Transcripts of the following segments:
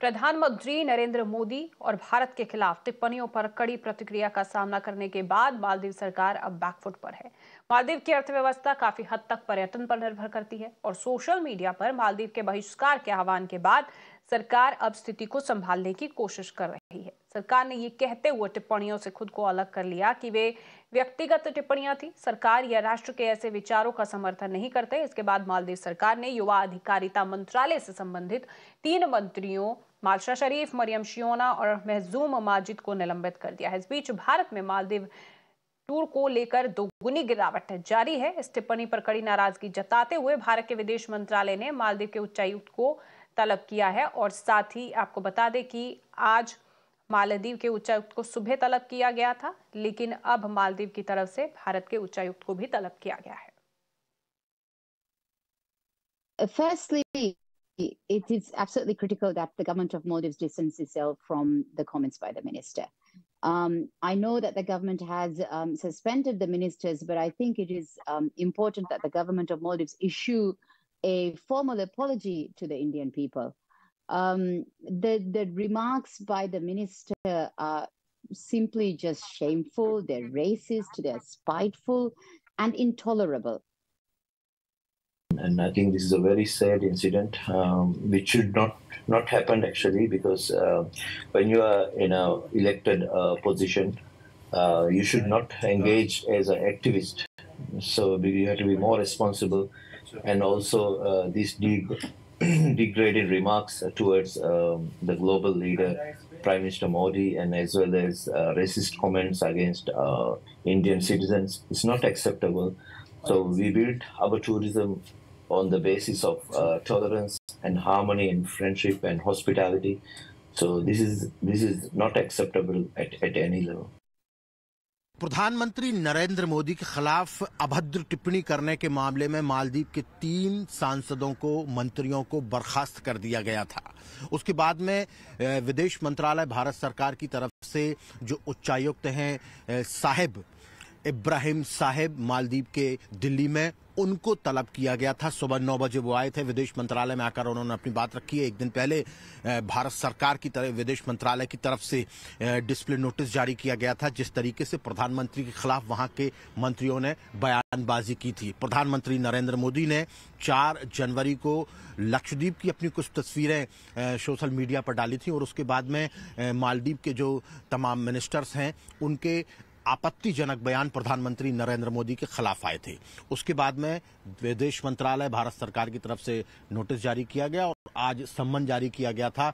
प्रधानमंत्री नरेंद्र मोदी और भारत के खिलाफ टिप्पणियों पर कड़ी प्रतिक्रिया का सामना करने के बाद मालदीव सरकार अब बैकफुट पर है मालदीव की अर्थव्यवस्था काफी हद तक पर्यटन पर निर्भर करती है और सोशल मीडिया पर मालदीव के बहिष्कार के आह्वान के बाद सरकार अब स्थिति को संभालने की कोशिश कर रही है सरकार ने ये कहते हुए टिप्पणियों से खुद को अलग कर लिया कि वे व्यक्तिगत टिप्पणियां थी सरकार या राष्ट्र के ऐसे विचारों का समर्थन नहीं करते इसके बाद मालदीव सरकार ने युवा अधिकारिता मंत्रालय से संबंधित तीन मंत्रियों मालशा शरीफ मरियम शियोना और महजूम माजिद को निलंबित कर दिया है इस बीच भारत में मालदीव टूर को लेकर दोगुनी गिरावट जारी है इस टिप्पणी पर कड़ी नाराजगी जताते हुए भारत के विदेश मंत्रालय ने मालदीव के उच्चायुक्त को तलब किया है और साथ ही आपको बता दें कि आज मालदीव के उच्चायुक्त को सुबह तलब किया गया था लेकिन अब मालदीव की तरफ से भारत के उच्चायुक्त को भी तलब किया गया है Firstly, it is absolutely critical that the government of Maldives distance itself from the comments by the minister. Um, I know that the government has um, suspended the ministers, but I think it is um, important that the government of Maldives issue a formal apology to the Indian people. Um, the, the remarks by the minister are simply just shameful, they're racist, they're spiteful, and intolerable. And I think this is a very sad incident, um, which should not not happen actually, because uh, when you are in a elected uh, position, uh, you should not engage as an activist. So you have to be more responsible, and also uh, these degrading remarks towards um, the global leader, Prime Minister Modi, and as well as uh, racist comments against uh, Indian citizens, is not acceptable. So we built our tourism on the basis of uh, tolerance and harmony and friendship and hospitality. So this is this is not acceptable at, at any level. प्रधानमंत्री नरेंद्र मोदी के खिलाफ अभद्र टिप्पणी करने के मामले में मालदीव के तीन सांसदों को मंत्रियों को बर्खास्त कर दिया गया था उसके बाद में विदेश मंत्रालय भारत सरकार की तरफ से जो उच्चायुक्त हैं साहेब इब्राहिम साहेब मालदीप के दिल्ली में उनको तलब किया गया था सुबह नौ बजे वो आए थे विदेश मंत्रालय में आकर उन्होंने अपनी बात रखी है एक दिन पहले भारत सरकार की तरफ विदेश मंत्रालय की तरफ से डिस्प्ले नोटिस जारी किया गया था जिस तरीके से प्रधानमंत्री के खिलाफ वहां के मंत्रियों ने बयानबाजी की थी प्रधानमंत्री नरेंद्र मोदी ने चार जनवरी को लक्षद्वीप की अपनी कुछ तस्वीरें सोशल मीडिया पर डाली थी और उसके बाद में मालदीव के जो तमाम मिनिस्टर्स हैं उनके आपत्तिजनक बयान प्रधानमंत्री नरेंद्र मोदी के खिलाफ आए थे उसके बाद में विदेश मंत्रालय भारत सरकार की तरफ से नोटिस जारी किया गया और आज सम्मन जारी किया गया था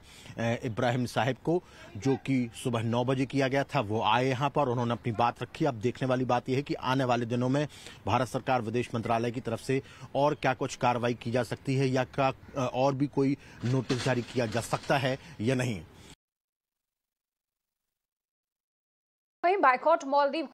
इब्राहिम साहब को जो कि सुबह नौ बजे किया गया था वो आए यहाँ पर उन्होंने अपनी बात रखी अब देखने वाली बात यह है कि आने वाले दिनों में भारत सरकार विदेश मंत्रालय की तरफ से और क्या कुछ कार्रवाई की जा सकती है या क्या और भी कोई नोटिस जारी किया जा सकता है या नहीं वहीं बायकॉट मॉलदीव